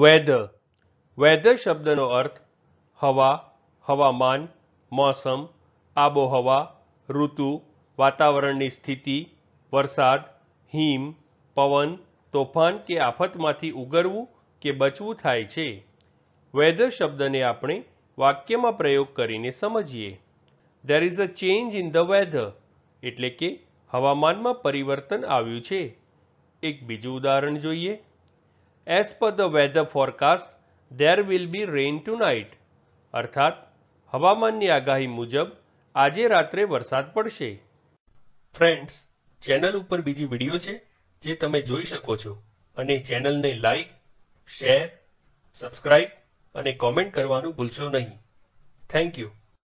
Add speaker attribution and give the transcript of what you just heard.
Speaker 1: weather weather શબ્દનો અર્થ હવા હવામાન મોસમ આબોહવા ઋતુ વાતાવરણની સ્થિતિ વરસાદ હિમ પવન તોફાન કે આફતમાંથી ઉગરવું કે બચવું થાય છે વેધર શબ્દને આપણે વાક્યમાં પ્રયોગ કરીને સમજીએ there is a change in the weather એટલે કે હવામાનમાં પરિવર્તન આવ્યું છે એક બીજું ઉદાહરણ જોઈએ as per the weather forecast there will be rain tonight અર્થાત હવામાનની આગાહી મુજબ આજે રાત્રે વરસાદ પડશે ફ્રેન્ડ્સ ચેનલ ઉપર બીજી વિડીયો છે જે તમે જોઈ શકો છો અને ચેનલને લાઇક શેર સબસ્ક્રાઇબ અને કોમેન્ટ કરવાનું ભૂલશો નહીં થેન્ક યુ